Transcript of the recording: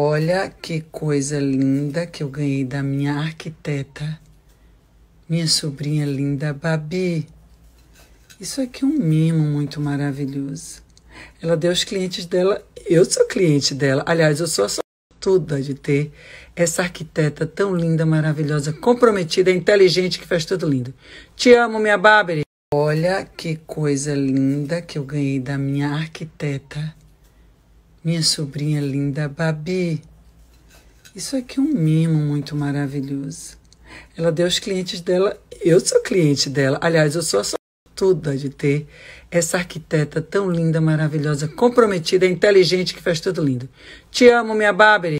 Olha que coisa linda que eu ganhei da minha arquiteta, minha sobrinha linda Babi. Isso aqui é um mimo muito maravilhoso. Ela deu os clientes dela, eu sou cliente dela. Aliás, eu sou a toda de ter essa arquiteta tão linda, maravilhosa, comprometida, inteligente, que faz tudo lindo. Te amo, minha Babi. Olha que coisa linda que eu ganhei da minha arquiteta, minha sobrinha linda, Babi. Isso aqui é um mimo muito maravilhoso. Ela deu os clientes dela. Eu sou cliente dela. Aliás, eu sou a sortuda de ter essa arquiteta tão linda, maravilhosa, comprometida, inteligente, que faz tudo lindo. Te amo, minha Babi.